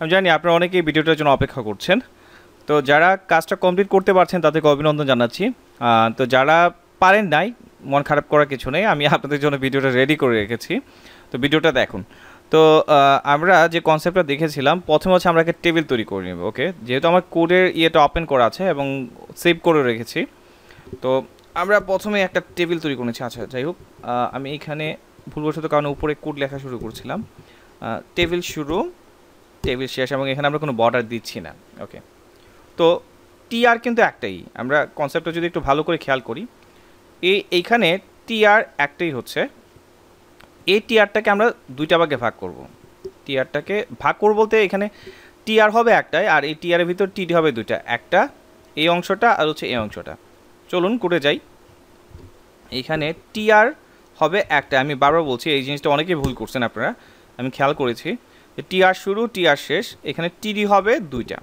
আমি জানি আপনারা অনেকেই ভিডিওটার জন্য অপেক্ষা করছেন তো যারা কাজটা কমপ্লিট করতে পারছেন তাদেরকে অভিনন্দন জানাচ্ছি তো যারা পারেন নাই মন খারাপ করার কিছু নেই আমি আপনাদের জন্য ভিডিওটা রেডি করে রেখেছি তো ভিডিওটা দেখুন তো আমরা যে কনসেপ্টটা দেখেছিলাম প্রথমে হচ্ছে আমরা একটা টেবিল তৈরি করে নেব ওকে যেহেতু আমার কোডের ইয়েটা ওপেন করা আছে এবং সেভ করে রেখেছি তো আমরা প্রথমে একটা টেবিল তৈরি করেছি আচ্ছা যাই হোক আমি এখানে ভুলবশত কারণে উপরে কোড লেখা শুরু করছিলাম টেবিল শুরু টেবিল শেষ এবং এখানে আমরা কোনো বর্ডার দিচ্ছি না ওকে তো টি আর কিন্তু একটাই আমরা কনসেপ্টটা যদি একটু ভালো করে খেয়াল করি এই এইখানে টি আর একটাই হচ্ছে এই টি আরটাকে আমরা দুইটা ভাগে ভাগ করব টি আরটাকে ভাগ করব বলতে এখানে টি আর হবে একটাই আর এই টি আরের ভিতর ডি হবে দুইটা একটা এই অংশটা আর হচ্ছে এই অংশটা চলুন করে যাই এইখানে টি আর হবে একটা আমি বারবার বলছি এই জিনিসটা অনেকেই ভুল করছেন আপনারা আমি খেয়াল করেছি টি আর শুরু টি আর শেষ এখানে টিডি হবে দুইটা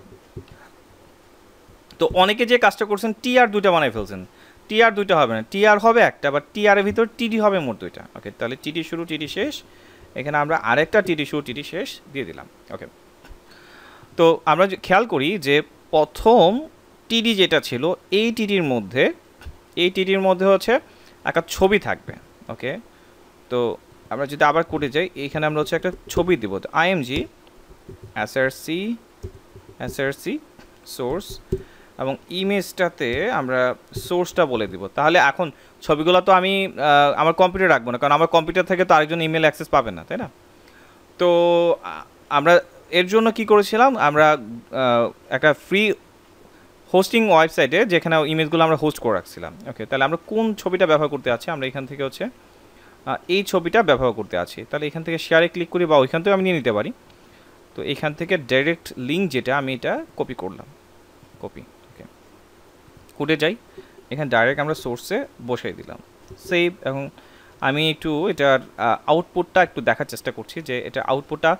তো অনেকে যে কাজটা করছেন টি আর দুইটা বানায় ফেলছেন টি আর দুইটা হবে না টি আর হবে একটা বা টি এর ভিতর টিডি হবে মোট দুইটা ওকে তাহলে টিডি শুরু টিডি শেষ এখানে আমরা আরেকটা টিডি শুরু টিডি শেষ দিয়ে দিলাম ওকে তো আমরা খেয়াল করি যে প্রথম টিডি যেটা ছিল এই টিডির মধ্যে এই টিডির মধ্যে হচ্ছে একটা ছবি থাকবে ওকে তো আমরা যদি আবার কোডে যাই এইখানে আমরা হচ্ছে একটা ছবি দেব তো আইএমজি এসআরসি এসআরসি সোর্স এবং ইমেজটাতে আমরা সোর্সটা বলে দিব তাহলে এখন ছবিগুলো তো আমি আমার কম্পিউটার রাখবো না কারণ আমার কম্পিউটার থেকে তো আরেকজন ইমেল অ্যাক্সেস পাবে না তাই না তো আমরা এর জন্য কি করেছিলাম আমরা একটা ফ্রি হোস্টিং ওয়েবসাইটে যেখানে ইমেজগুলো আমরা হোস্ট করে রাখছিলাম ওকে তাহলে আমরা কোন ছবিটা ব্যবহার করতে আছি আমরা এখান থেকে হচ্ছে এই ছবিটা ব্যবহার করতে আছে তাহলে এখান থেকে শেয়ারে ক্লিক করি বা ওইখান থেকে আমি নিয়ে নিতে পারি তো এখান থেকে ডাইরেক্ট লিঙ্ক যেটা আমি এটা কপি করলাম কপি ওকে কোডে যাই এখানে ডাইরেক্ট আমরা সোর্সে বসাই দিলাম সেভ এবং আমি একটু এটার আউটপুটটা একটু দেখার চেষ্টা করছি যে এটা আউটপুটটা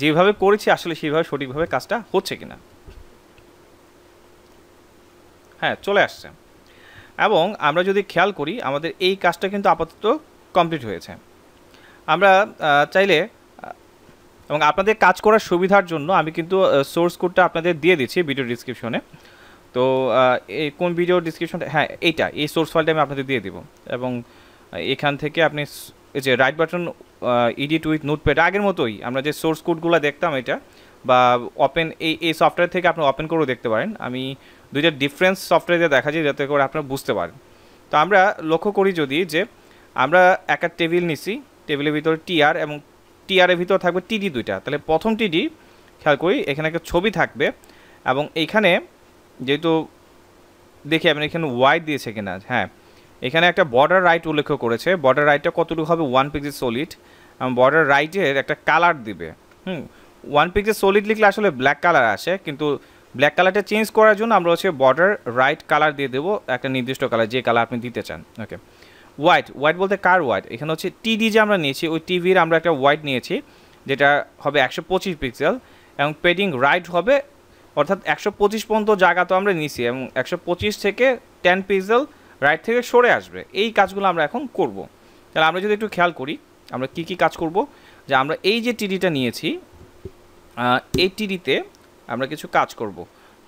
যেভাবে করেছি আসলে সেইভাবে সঠিকভাবে কাজটা হচ্ছে কিনা হ্যাঁ চলে আসছে এবং আমরা যদি খেয়াল করি আমাদের এই কাজটা কিন্তু আপাতত কমপ্লিট হয়েছে আমরা চাইলে এবং আপনাদের কাজ করার সুবিধার জন্য আমি কিন্তু সোর্স কোডটা আপনাদের দিয়ে দিচ্ছি ভিডিও ডিসক্রিপশনে তো এই কোন ভিডিও ডিসক্রিপশন হ্যাঁ এইটা এই সোর্স ফাইলটা আমি আপনাদের দিয়ে দিব এবং এখান থেকে আপনি এই যে right button edit with notepad আগের মতোই আমরা যে সোর্স কোডগুলো দেখতাম এটা বা ওপেন এই এই সফটওয়্যার থেকে আপনি ওপেন করেও দেখতে পারেন আমি দুইটা ডিফারেন্স সফটওয়্যার দেখা যায় যাতে করে আপনারা বুঝতে পারেন তো আমরা লক্ষ্য করি যদি যে আমরা একটা টেবিল নিছি টেবিলের ভিতরে টিআর এবং টিআরের ভিতর থাকবে টিডি দুইটা তাহলে প্রথম টিডি খেয়াল করি এখানে একটা ছবি থাকবে এবং এইখানে যেহেতু দেখি আমি এখানে ওয়াই দিয়েছে কিনা হ্যাঁ এখানে একটা বর্ডার রাইট উল্লেখ করেছে বর্ডার রাইটটা কতটুকু হবে ওয়ান পিক্সেল সলিড বর্ডার রাইটের একটা কালার দিবে হুম ওয়ান পিক্সেল সলিড লিখলে আসলে ব্ল্যাক কালার আসে কিন্তু ব্ল্যাক কালারটা চেঞ্জ করার জন্য আমরা হচ্ছে বর্ডার রাইট কালার দিয়ে দেবো একটা নির্দিষ্ট কালার যে কালার আপনি দিতে চান ওকে হোয়াইট হোয়াইট বলতে কার হোয়াইট এখানে হচ্ছে টিডি যে আমরা নিয়েছি ওই টিভির আমরা একটা হোয়াইট নিয়েছি যেটা হবে একশো পঁচিশ পিক্সেল এবং পেডিং রাইট হবে অর্থাৎ একশো পঁচিশ পর্যন্ত জায়গা তো আমরা নিছি এবং একশো পঁচিশ থেকে টেন পিক্সেল রাইট থেকে সরে আসবে এই কাজগুলো আমরা এখন করব। তাহলে আমরা যদি একটু খেয়াল করি আমরা কি কি কাজ করব যে আমরা এই যে টিডিটা নিয়েছি এই টিডিতে আমরা কিছু কাজ করব।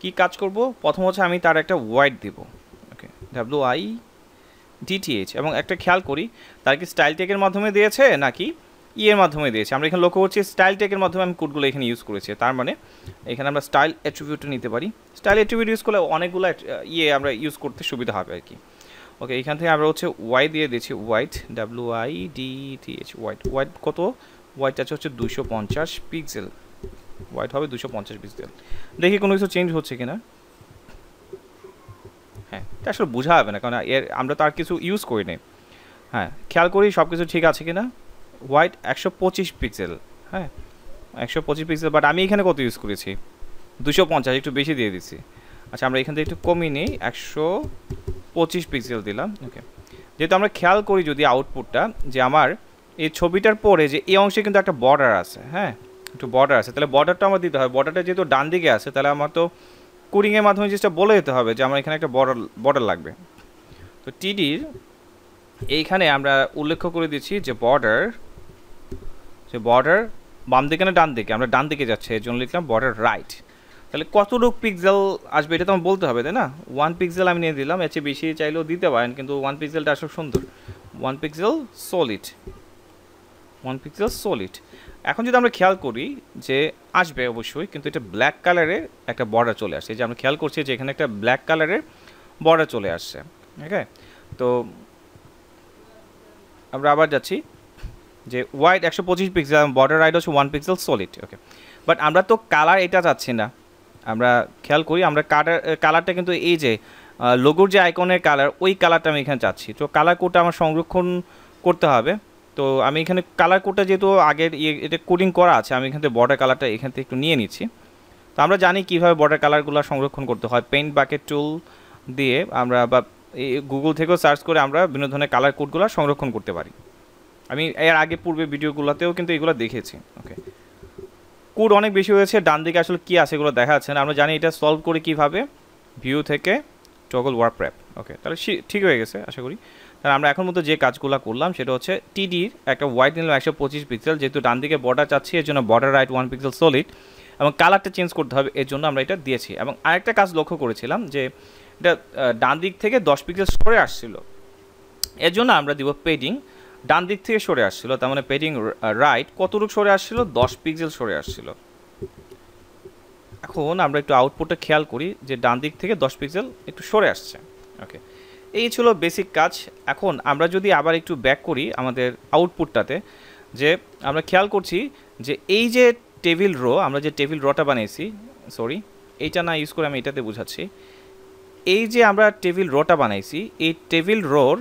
কি কাজ করব প্রথম হচ্ছে আমি তার একটা হোয়াইট দেবো ওকে ডাব্লু আই ডিটিএইচ এবং একটা খেয়াল করি তার কি স্টাইল টেকের মাধ্যমে দিয়েছে নাকি ইয়ের e মাধ্যমে দিয়েছে আমরা এখানে লক্ষ্য করছি স্টাইল টেকের মাধ্যমে আমি কোডগুলো এখানে ইউজ করেছি তার মানে এখানে আমরা স্টাইল অ্যাট্রিবিউটটা নিতে পারি স্টাইল অ্যাট্রিবিউট ইউজ করলে অনেকগুলো ইয়ে e আমরা ইউজ করতে সুবিধা হবে আর কি ওকে এখান থেকে আমরা হচ্ছে ওয়াই দিয়ে দিয়েছি white W I D T H white white কত হোয়াইট আছে হচ্ছে দুশো পঞ্চাশ পিক্সেল হোয়াইট হবে দুশো পঞ্চাশ পিক্সেল দেখি কোনো কিছু চেঞ্জ হচ্ছে কিনা হ্যাঁ এটা আসলে বোঝা যাবে না কারণ এর আমরা তো আর কিছু ইউজ করি নাই হ্যাঁ খেয়াল করি সব কিছু ঠিক আছে কি না হোয়াইট একশো পঁচিশ পিক্সেল হ্যাঁ একশো পঁচিশ পিক্সেল বাট আমি এখানে কত ইউজ করেছি দুশো পঞ্চাশ একটু বেশি দিয়ে দিচ্ছি আচ্ছা আমরা এখান থেকে একটু কমিয়ে নিই একশো পঁচিশ পিক্সেল দিলাম ওকে যেহেতু আমরা খেয়াল করি যদি আউটপুটটা যে আমার এই ছবিটার পরে যে এই অংশে কিন্তু একটা বর্ডার আছে হ্যাঁ একটু বর্ডার আছে তাহলে বর্ডারটা আমার দিতে হয় বর্ডারটা যেহেতু ডান দিকে আছে তাহলে আমার তো কোডিংয়ের মাধ্যমে জিনিসটা বলে দিতে হবে যে আমার এখানে একটা বর্ডার বর্ডার লাগবে তো টিডির এইখানে আমরা উল্লেখ করে দিচ্ছি যে বর্ডার যে বর্ডার বাম দিকে না ডান দিকে আমরা ডান দিকে যাচ্ছে এর জন্য লিখলাম বর্ডার রাইট তাহলে কতটুক পিক্সেল আসবে এটা তো আমার বলতে হবে তাই না ওয়ান পিক্সেল আমি নিয়ে দিলাম এর চেয়ে বেশি চাইলেও দিতে পারেন কিন্তু ওয়ান পিক্সেলটা আসলে সুন্দর one pixel solid one pixel solid এখন যদি আমরা খেয়াল করি যে আসবে অবশ্যই কিন্তু এটা ব্ল্যাক কালারে একটা বর্ডার চলে আসছে যে আমরা খেয়াল করছি যে এখানে একটা ব্ল্যাক কালারের বর্ডার চলে আসছে ঠিক আছে তো আমরা আবার যাচ্ছি যে ওয়াইড একশো পঁচিশ পিক্সেল বর্ডার রাইড হচ্ছে one pixel solid okay but আমরা তো কালার এটা চাচ্ছি না আমরা খেয়াল করি আমরা কালার কালারটা কিন্তু এই যে লোগোর যে আইকনের কালার ওই কালারটা আমি এখানে চাচ্ছি তো কালার কোডটা আমার সংরক্ষণ করতে হবে তো আমি এখানে কালার কোডটা যেহেতু আগের ইয়ে এটা কোডিং করা আছে আমি এখান থেকে বর্ডার কালারটা এখান থেকে একটু নিয়ে নিচ্ছি তো আমরা জানি কীভাবে বর্ডার কালারগুলো সংরক্ষণ করতে হয় পেন্ট বাকেট টুল দিয়ে আমরা বা গুগল থেকেও সার্চ করে আমরা বিভিন্ন ধরনের কালার কোডগুলো সংরক্ষণ করতে পারি আমি এর আগে পূর্বে ভিডিওগুলোতেও কিন্তু এগুলো দেখেছি ওকে কোড অনেক বেশি হয়েছে ডান দিকে আসলে কী আছে এগুলো দেখা যাচ্ছে না আমরা জানি এটা সলভ করে কীভাবে ভিউ থেকে টগল ওয়ার্ক প্র্যাপ ওকে তাহলে ঠিক হয়ে গেছে আশা করি কারণ আমরা এখন মতো যে কাজগুলো করলাম সেটা হচ্ছে টিডির একটা হোয়াইট নিলাম একশো পঁচিশ পিক্সেল যেহেতু ডান দিকে বর্ডার চাচ্ছি এর জন্য border right one pixel solid এবং কালারটা চেঞ্জ করতে হবে এর জন্য আমরা এটা দিয়েছি এবং আরেকটা কাজ লক্ষ্য করেছিলাম যে এটা ডান দিক থেকে দশ পিক্সেল সরে আসছিল এর জন্য আমরা দিব পেডিং ডান দিক থেকে সরে আসছিল তার মানে পেডিং রাইট কতটুকু সরে আসছিল দশ পিক্সেল সরে আসছিল এখন আমরা একটু আউটপুটটা খেয়াল করি যে ডান দিক থেকে দশ পিক্সেল একটু সরে আসছে ওকে এই ছিল বেসিক কাজ এখন আমরা যদি আবার একটু ব্যাক করি আমাদের আউটপুটটাতে যে আমরা খেয়াল করছি যে এই যে টেবিল রো আমরা যে টেবিল রটা বানিয়েছি সরি এইটা না ইউজ করে আমি এটাতে বুঝাচ্ছি এই যে আমরা টেবিল রোটা বানাইছি এই টেবিল রোর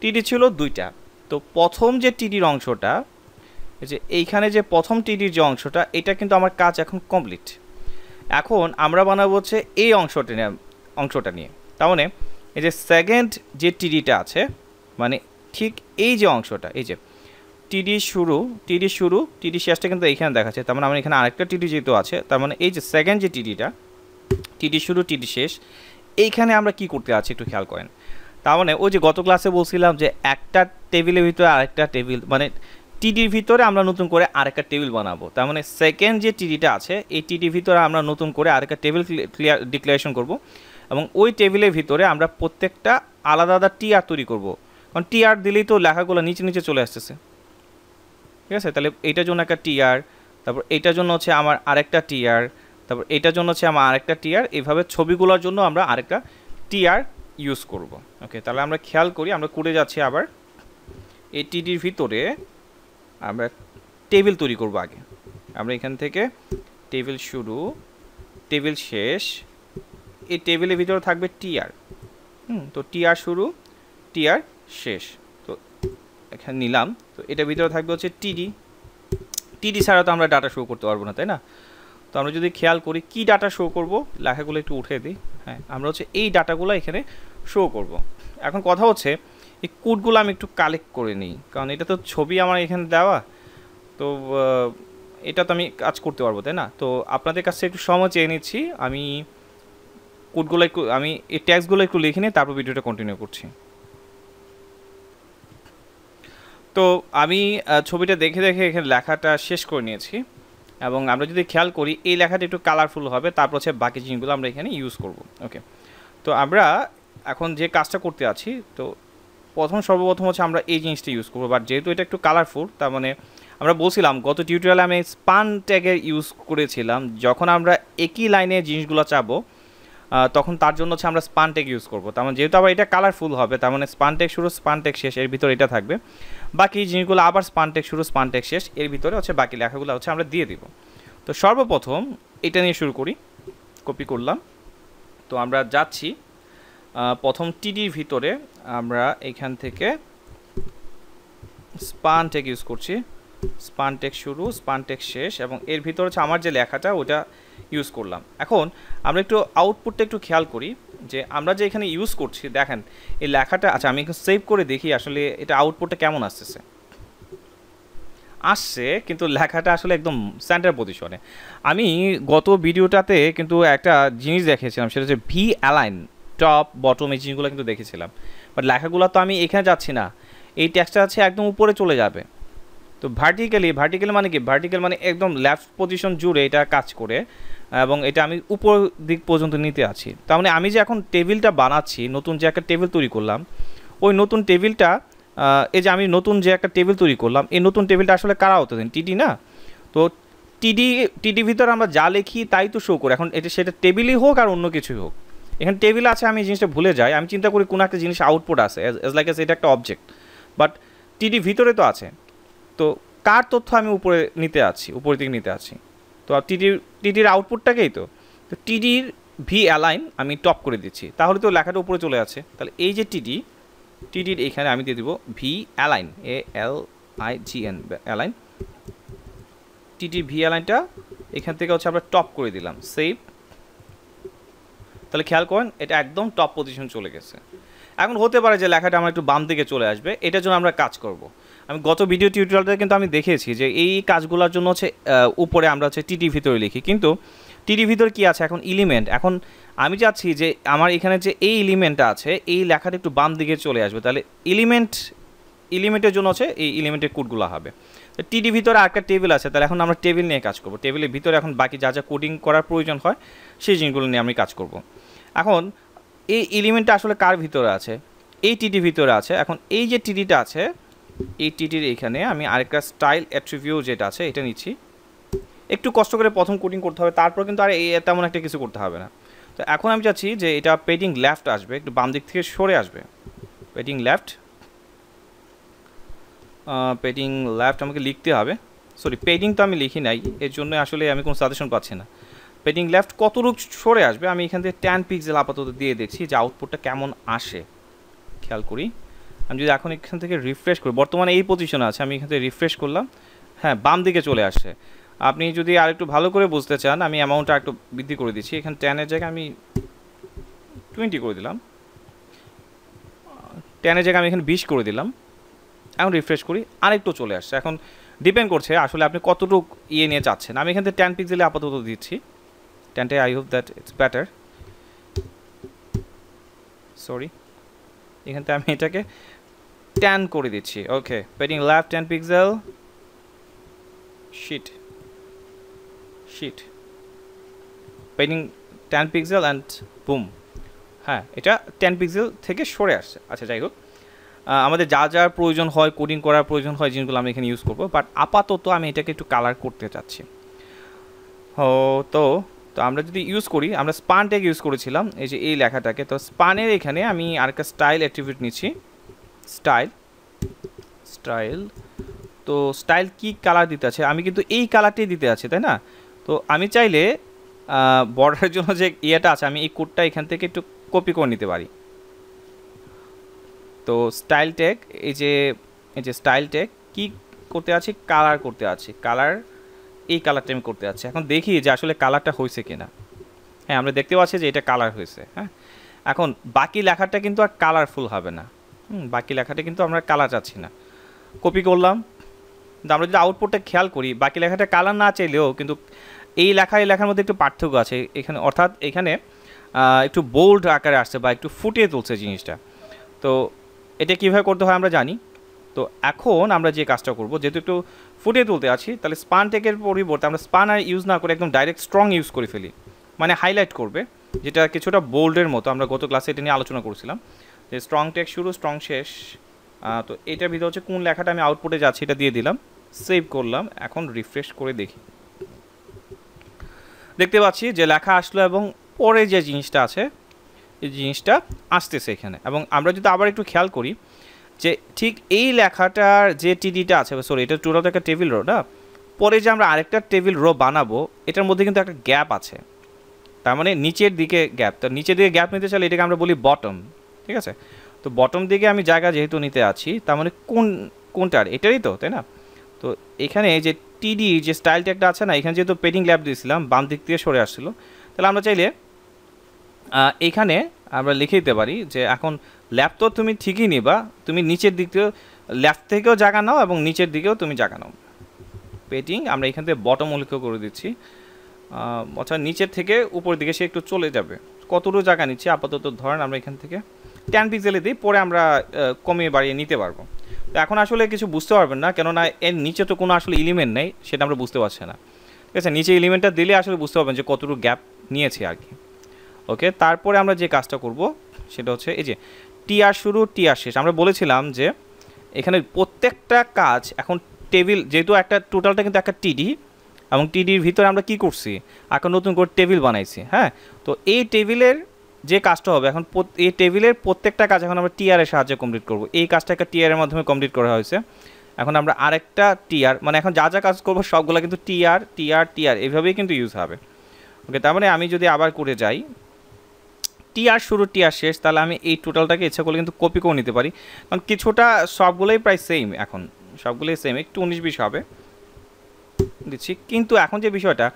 টিডি ছিল দুইটা তো প্রথম যে টিডির অংশটা যে এইখানে যে প্রথম টিডির যে অংশটা এটা কিন্তু আমার কাজ এখন কমপ্লিট এখন আমরা বানাবো হচ্ছে এই অংশটা নিয়ে অংশটা নিয়ে তার মানে এই যে সেকেন্ড যে টিডিটা আছে মানে ঠিক এই যে অংশটা এই যে টিডি শুরু টিডি শুরু টিডি শেষটা কিন্তু এইখানে দেখাচ্ছে তার মানে আমার এখানে আরেকটা টিডি যেহেতু আছে তার মানে এই যে সেকেন্ড যে টিডিটা টিডি শুরু টিডি শেষ এইখানে আমরা কি করতে আছি একটু খেয়াল করেন তার মানে ওই যে গত ক্লাসে বলছিলাম যে একটা টেবিলের ভিতরে আরেকটা টেবিল মানে টিডির ভিতরে আমরা নতুন করে আরেকটা টেবিল বানাবো তার মানে সেকেন্ড যে টিডিটা আছে এই টিডির ভিতরে আমরা নতুন করে আরেকটা টেবিল ক্লিয়ার ডিক্লারেশন করবো এবং ওই টেবিলের ভিতরে আমরা প্রত্যেকটা আলাদা আলাদা টিআর তৈরি করব কারণ টিআর দিলেই তো লেখাগুলো নিচে নিচে চলে আসতেছে ঠিক আছে তাহলে এইটার জন্য একটা টিআর তারপর এইটার জন্য হচ্ছে আমার আরেকটা টিআর তারপর এটার জন্য হচ্ছে আমার আরেকটা টিআর এভাবে ছবিগুলোর জন্য আমরা আরেকটা টিআর ইউজ করব ওকে তাহলে আমরা খেয়াল করি আমরা করে যাচ্ছি আবার এই টিডির ভিতরে আমরা টেবিল তৈরি করব আগে আমরা এখান থেকে টেবিল শুরু টেবিল শেষ এই টেবিলের ভিতরে থাকবে টিআর হুম তো টিআর শুরু টিআর শেষ তো এখানে নিলাম তো এটা ভিতরে থাকবে হচ্ছে টিডি টিডি ছাড়া তো আমরা ডাটা শো করতে পারবো না তাই না তো আমরা যদি খেয়াল করি কি ডাটা শো করব লেখাগুলো একটু উঠে দিই হ্যাঁ আমরা হচ্ছে এই ডাটাগুলো এখানে শো করব এখন কথা হচ্ছে এই কোডগুলো আমি একটু কালেক্ট করে নিই কারণ এটা তো ছবি আমার এখানে দেওয়া তো এটা তো আমি কাজ করতে পারবো তাই না তো আপনাদের কাছে একটু সময় চেয়ে নিচ্ছি আমি কোডগুলো একটু আমি এই ট্যাক্সগুলো একটু লিখে নিয়ে তারপর ভিডিওটা কন্টিনিউ করছি তো আমি ছবিটা দেখে দেখে এখানে লেখাটা শেষ করে নিয়েছি এবং আমরা যদি খেয়াল করি এই লেখাটা একটু কালারফুল হবে তারপর হচ্ছে বাকি জিনিসগুলো আমরা এখানে ইউজ করব ওকে তো আমরা এখন যে কাজটা করতে আছি তো প্রথম সর্বপ্রথম হচ্ছে আমরা এই জিনিসটা ইউজ করবো বাট যেহেতু এটা একটু কালারফুল তার মানে আমরা বলছিলাম গত টিউটোরিয়ালে আমি স্পান ট্যাগের ইউজ করেছিলাম যখন আমরা একই লাইনে জিনিসগুলো চাবো তখন তার জন্য হচ্ছে আমরা স্পানটেক ইউজ করবো তার মানে যেহেতু আবার এটা কালারফুল হবে তার মানে স্পানটেক শুরু স্পানটেক শেষ এর ভিতরে এটা থাকবে বাকি জিনিসগুলো আবার স্পানটেক শুরু স্পানটেক শেষ এর ভিতরে হচ্ছে বাকি লেখাগুলো হচ্ছে আমরা দিয়ে দিব তো সর্বপ্রথম এটা নিয়ে শুরু করি কপি করলাম তো আমরা যাচ্ছি প্রথম টিডির ভিতরে আমরা এখান থেকে স্পানটেক ইউজ করছি স্পানটেক শুরু স্পানটেক শেষ এবং এর ভিতরে হচ্ছে আমার যে লেখাটা ওটা ইউজ করলাম এখন আমরা একটু আউটপুটটা একটু খেয়াল করি যে আমরা যে এখানে ইউজ করছি দেখেন এই লেখাটা আচ্ছা আমি একটু সেভ করে দেখি আসলে এটা আউটপুটটা কেমন আসতেছে আসছে কিন্তু লেখাটা আসলে একদম সেন্টার পজিশনে আমি গত ভিডিওটাতে কিন্তু একটা জিনিস দেখেছিলাম সেটা হচ্ছে ভি অ্যালাইন টপ বটম এই জিনিসগুলো কিন্তু দেখেছিলাম বাট লেখাগুলো তো আমি এখানে যাচ্ছি না এই ট্যাক্সটা আছে একদম উপরে চলে যাবে তো ভার্টিক্যালি ভার্টিক্যাল মানে কি ভার্টিক্যাল মানে একদম লেফট পজিশন জুড়ে এটা কাজ করে এবং এটা আমি উপর দিক পর্যন্ত নিতে আছি তার মানে আমি যে এখন টেবিলটা বানাচ্ছি নতুন যে একটা টেবিল তৈরি করলাম ওই নতুন টেবিলটা এই যে আমি নতুন যে একটা টেবিল তৈরি করলাম এই নতুন টেবিলটা আসলে কারা হতে দেন টিডি না তো টিডি টিডি ভিতরে আমরা যা লিখি তাই তো শো করে এখন এটা সেটা টেবিলই হোক আর অন্য কিছুই হোক এখানে টেবিল আছে আমি জিনিসটা ভুলে যাই আমি চিন্তা করি কোনো একটা জিনিস আউটপুট আছে এজ লাইক এস এটা একটা অবজেক্ট বাট টিডি ভিতরে তো আছে তো কার তথ্য আমি উপরে নিতে আছি উপরের দিকে নিতে আছি তো টিডির টিডির আউটপুটটাকেই তো তো টিডির ভি অ্যালাইন আমি টপ করে দিচ্ছি তাহলে তো লেখাটা উপরে চলে আছে তাহলে এই যে টিডি টিডির এখানে আমি দিয়ে দিব V align A L I G N align TD V অ্যালাইনটা এখান থেকে হচ্ছে আমরা টপ করে দিলাম সেভ তাহলে খেয়াল করেন এটা একদম টপ পজিশন চলে গেছে এখন হতে পারে যে লেখাটা আমার একটু বাম দিকে চলে আসবে এটার জন্য আমরা কাজ করব আমি গত ভিডিও টিউটোরিয়ালটা কিন্তু আমি দেখেছি যে এই কাজগুলোর জন্য হচ্ছে উপরে আমরা হচ্ছে টিটি ভিতরে লিখি কিন্তু টিডি ভিতর কি আছে এখন ইলিমেন্ট এখন আমি চাচ্ছি যে আমার এখানে যে এই ইলিমেন্টটা আছে এই লেখাটা একটু বাম দিকে চলে আসবে তাহলে ইলিমেন্ট ইলিমেন্টের জন্য হচ্ছে এই ইলিমেন্টের কোডগুলো হবে তো টিডি ভিতরে আরেকটা টেবিল আছে তাহলে এখন আমরা টেবিল নিয়ে কাজ করব টেবিলের ভিতরে এখন বাকি যা যা কোডিং করার প্রয়োজন হয় সেই জিনিসগুলো নিয়ে আমি কাজ করব এখন এই ইলিমেন্টটা আসলে কার ভিতরে আছে এই টিটি ভিতরে আছে এখন এই যে টিটিটা আছে এই টিটির এখানে আমি আরেকটা স্টাইল অ্যাট্রিভিউ যেটা আছে এটা নিচ্ছি একটু কষ্ট করে প্রথম কোটিং করতে হবে তারপর কিন্তু আর এই তেমন একটা কিছু করতে হবে না তো এখন আমি চাচ্ছি যে এটা পেডিং লেফট আসবে একটু বাম দিক থেকে সরে আসবে পেডিং লেফট পেডিং লেফট আমাকে লিখতে হবে সরি পেডিং তো আমি লিখি নাই এর জন্য আসলে আমি কোনো সাজেশন পাচ্ছি না পেডিং লেফট কতটুক সরে আসবে আমি এখান থেকে টেন পিক্সেল আপাতত দিয়ে দেখছি যে আউটপুটটা কেমন আসে খেয়াল করি আমি যদি এখন এখান থেকে রিফ্রেশ করি বর্তমানে এই পজিশনে আছে আমি এখান থেকে রিফ্রেশ করলাম হ্যাঁ বাম দিকে চলে আসছে আপনি যদি আর একটু ভালো করে বুঝতে চান আমি অ্যামাউন্টটা একটু বৃদ্ধি করে দিচ্ছি এখানে টেনের জায়গায় আমি টোয়েন্টি করে দিলাম টেনের জায়গায় আমি এখানে বিশ করে দিলাম এখন রিফ্রেশ করি আরেকটু চলে আসছে এখন ডিপেন্ড করছে আসলে আপনি কতটুকু ইয়ে নিয়ে চাচ্ছেন আমি এখান থেকে টেন পিক্সেলে আপাতত দিচ্ছি টেনটে I hope that it's better sorry এখান থেকে আমি এটাকে টেন করে দিচ্ছি okay padding left ten pixel shit shit padding ten pixel and boom হ্যাঁ এটা টেন পিক্সেল থেকে সরে আসছে আচ্ছা যাই হোক আমাদের যা যার প্রয়োজন হয় কোডিং করার প্রয়োজন হয় জিনিসগুলো আমি এখানে ইউজ করবো বাট আপাতত আমি এটাকে একটু কালার করতে চাচ্ছি ও তো তো আমরা যদি ইউজ করি আমরা স্পান ট্যাগ ইউজ করেছিলাম এই যে এই লেখাটাকে তো স্পানের এখানে আমি আরেকটা স্টাইল অ্যাট্রিবিউট নিচ্ছি স্টাইল স্টাইল তো স্টাইল কি কালার দিতে আছে আমি কিন্তু এই কালারটি দিতে আছে তাই না তো আমি চাইলে বর্ডারের জন্য যে ইয়েটা আছে আমি এই কোডটা এখান থেকে একটু কপি করে নিতে পারি তো স্টাইল টেক এই যে এই যে স্টাইল টেক কি করতে আছে কালার করতে আছে কালার এই কালারটা আমি করতে যাচ্ছি এখন দেখি যে আসলে কালারটা হয়েছে কিনা হ্যাঁ আমরা দেখতে পাচ্ছি যে এটা কালার হয়েছে হ্যাঁ এখন বাকি লেখাটা কিন্তু আর কালারফুল হবে না বাকি লেখাটা কিন্তু আমরা কালার চাচ্ছি না কপি করলাম কিন্তু আমরা যদি আউটপুটটা খেয়াল করি বাকি লেখাটা কালার না চাইলেও কিন্তু এই লেখা এই লেখার মধ্যে একটু পার্থক্য আছে এখানে অর্থাৎ এখানে একটু বোল্ড আকারে আসছে বা একটু ফুটিয়ে তুলছে জিনিসটা তো এটা কীভাবে করতে হয় আমরা জানি তো এখন আমরা যে কাজটা করব যেহেতু একটু ফুটিয়ে তুলতে আছি তাহলে স্পান টেকের পরিবর্তে আমরা স্পান আর ইউজ না করে একদম ডাইরেক্ট স্ট্রং ইউজ করে ফেলি মানে হাইলাইট করবে যেটা কিছুটা বোল্ডের মতো আমরা গত ক্লাসে এটা নিয়ে আলোচনা করছিলাম যে স্ট্রং টেক শুরু স্ট্রং শেষ তো এটার ভিতরে হচ্ছে কোন লেখাটা আমি আউটপুটে যাচ্ছি এটা দিয়ে দিলাম সেভ করলাম এখন রিফ্রেশ করে দেখি দেখতে পাচ্ছি যে লেখা আসলো এবং পরে যে জিনিসটা আছে এই জিনিসটা আসতেছে এখানে এবং আমরা যদি আবার একটু খেয়াল করি যে ঠিক এই লেখাটার যে টিডিটা আছে সরি এটা টোটাল একটা টেবিল রো না পরে যে আমরা আরেকটা টেবিল রো বানাবো এটার মধ্যে কিন্তু একটা গ্যাপ আছে তার মানে নিচের দিকে গ্যাপ তো নিচের দিকে গ্যাপ নিতে চাইলে এটাকে আমরা বলি বটম ঠিক আছে তো বটম দিকে আমি জায়গা যেহেতু নিতে আছি তার মানে কোন কোনটার এটারই তো তাই না তো এখানে যে টিডি যে স্টাইলটা একটা আছে না এখানে যেহেতু পেডিং ল্যাব দিয়েছিলাম বাম দিক দিয়ে সরে আসছিলো তাহলে আমরা চাইলে এখানে আমরা লিখে দিতে পারি যে এখন ল্যাপ তো তুমি ঠিকই নিবা তুমি নিচের দিক থেকেও লেফট থেকেও জায়গা নাও এবং নিচের দিকেও তুমি জায়গা নাও পেটিং আমরা এখান থেকে বটম উল্লেখ করে দিচ্ছি অর্থাৎ নিচের থেকে উপর দিকে সে একটু চলে যাবে কতটুকু জায়গা নিচ্ছে আপাতত ধরেন আমরা এখান থেকে টেন পিক্সেলে দিই পরে আমরা কমিয়ে বাড়িয়ে নিতে পারবো তো এখন আসলে কিছু বুঝতে পারবেন না কেননা এর নিচে তো কোনো আসলে এলিমেন্ট নেই সেটা আমরা বুঝতে পারছি না ঠিক আছে নিচে এলিমেন্টটা দিলে আসলে বুঝতে পারবেন যে কতটুকু গ্যাপ নিয়েছে আর কি ওকে তারপরে আমরা যে কাজটা করব সেটা হচ্ছে এই যে টি আর শুরু টি আর শেষ আমরা বলেছিলাম যে এখানে প্রত্যেকটা কাজ এখন টেবিল যেহেতু একটা টোটালটা কিন্তু একটা টিডি এবং টিডির ভিতরে আমরা কি করছি এখন নতুন করে টেবিল বানাইছি হ্যাঁ তো এই টেবিলের যে কাজটা হবে এখন এই টেবিলের প্রত্যেকটা কাজ এখন আমরা টিআরের সাহায্যে কমপ্লিট করব এই কাজটাকে টিআরের মাধ্যমে কমপ্লিট করা হয়েছে এখন আমরা আরেকটা টিআর মানে এখন যা যা কাজ করব সবগুলো কিন্তু টিআর টিআর টিআর এভাবেই কিন্তু ইউজ হবে ওকে তার মানে আমি যদি আবার করে যাই টিআর শুরু টিআর শেষ তাহলে আমি এই টোটালটাকে ইচ্ছা করলে কিন্তু কপি করে নিতে পারি কারণ কিছুটা সবগুলোই প্রায় সেম এখন সবগুলোই সেম একটু উনিশ বিশ হবে দিচ্ছি কিন্তু এখন যে বিষয়টা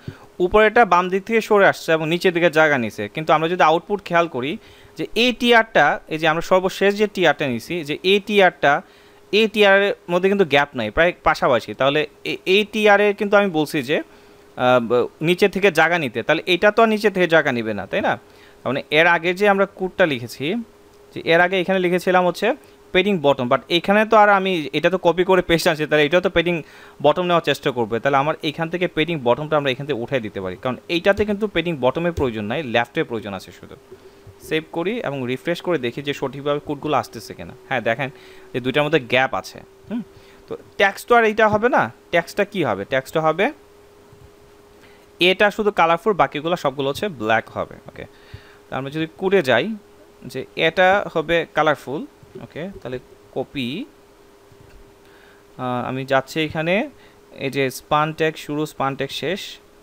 উপরেটা বাম দিক থেকে সরে আসছে এবং নিচের দিকে জায়গা নিছে কিন্তু আমরা যদি আউটপুট খেয়াল করি যে এই টিয়ারটা এই যে আমরা সর্বশেষ যে টিয়ারটা নিছি যে এই টিয়ারটা এই টিয়ারের মধ্যে কিন্তু গ্যাপ নাই প্রায় পাশাপাশি তাহলে এই টিয়ারের কিন্তু আমি বলছি যে নিচে থেকে জায়গা নিতে তাহলে এটা তো আর নিচে থেকে জায়গা নিবে না তাই না মানে এর আগে যে আমরা কুটটা লিখেছি যে এর আগে এখানে লিখেছিলাম হচ্ছে পেডিং বটম বাট এখানে তো আর আমি এটা তো কপি করে পেস্ট আনছি তাহলে এটাও তো পেডিং বটম নেওয়ার চেষ্টা করবে তাহলে আমার এখান থেকে পেডিং বটমটা আমরা এখান থেকে উঠাই দিতে পারি কারণ এইটাতে কিন্তু পেডিং বটমের প্রয়োজন নাই লেফটের প্রয়োজন আছে শুধু সেভ করি এবং রিফ্রেশ করে দেখি যে সঠিকভাবে কোডগুলো আসতেছে কিনা হ্যাঁ দেখেন যে দুইটার মধ্যে গ্যাপ আছে হুম তো ট্যাক্স তো আর এইটা হবে না ট্যাক্সটা কি হবে ট্যাক্সটা হবে এটা শুধু কালারফুল বাকিগুলো সবগুলো হচ্ছে ব্ল্যাক হবে ওকে তো আমরা যদি কুড়ে যাই যে এটা হবে কালারফুল ওকে তাহলে কপি আমি যাচ্ছি এখানে এই যে স্পান ট্যাগ শুরু স্পান ট্যাগ শেষ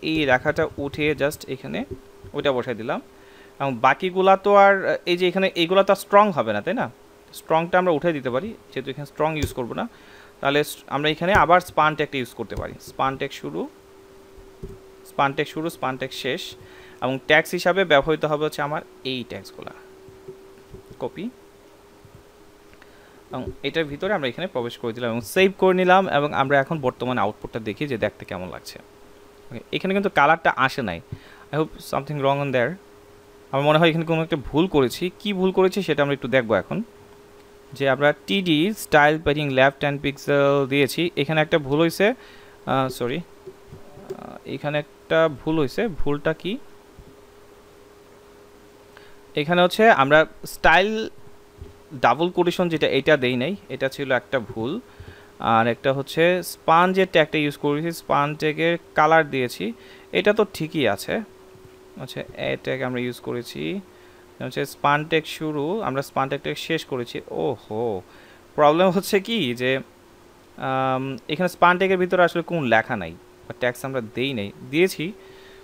এই রেখাটা উঠে জাস্ট এখানে ওইটা বসাই দিলাম এবং বাকিগুলা তো আর এই যে এখানে এইগুলো তো স্ট্রং হবে না তাই না স্ট্রংটা আমরা উঠে দিতে পারি যেহেতু এখানে স্ট্রং ইউজ করব না তাহলে আমরা এখানে আবার স্পান ট্যাগটা ইউজ করতে পারি স্পান ট্যাগ শুরু স্পান ট্যাগ শুরু স্পান ট্যাগ শেষ এবং ট্যাক্স হিসাবে ব্যবহৃত হবে হচ্ছে আমার এই ট্যাক্সগুলা কপি এবং এটার ভিতরে আমরা এখানে প্রবেশ করে দিলাম এবং সেভ করে নিলাম এবং আমরা এখন বর্তমানে আউটপুটটা দেখি যে দেখতে কেমন লাগছে এখানে কিন্তু কালারটা আসে নাই I hope something wrong on there আমার মনে হয় এখানে কোনো একটা ভুল করেছি কি ভুল করেছি সেটা আমরা একটু দেখবো এখন যে আমরা TD style padding left and pixel দিয়েছি এখানে একটা ভুল হয়েছে সরি এখানে একটা ভুল হয়েছে ভুলটা কি এখানে হচ্ছে আমরা স্টাইল ডাবল কোটেশন যেটা এটা দেই নাই এটা ছিল একটা ভুল আর একটা হচ্ছে স্পাঞ্জের ট্যাগটা ইউজ করেছি স্পান ট্যাগের কালার দিয়েছি এটা তো ঠিকই আছে আচ্ছা এ ট্যাগ আমরা ইউজ করেছি হচ্ছে স্পান ট্যাগ শুরু আমরা স্পান ট্যাগটা শেষ করেছি ও হো প্রবলেম হচ্ছে কি যে এখানে স্পান ট্যাগের ভিতরে আসলে কোন লেখা নাই বা ট্যাক্স আমরা দেই নাই দিয়েছি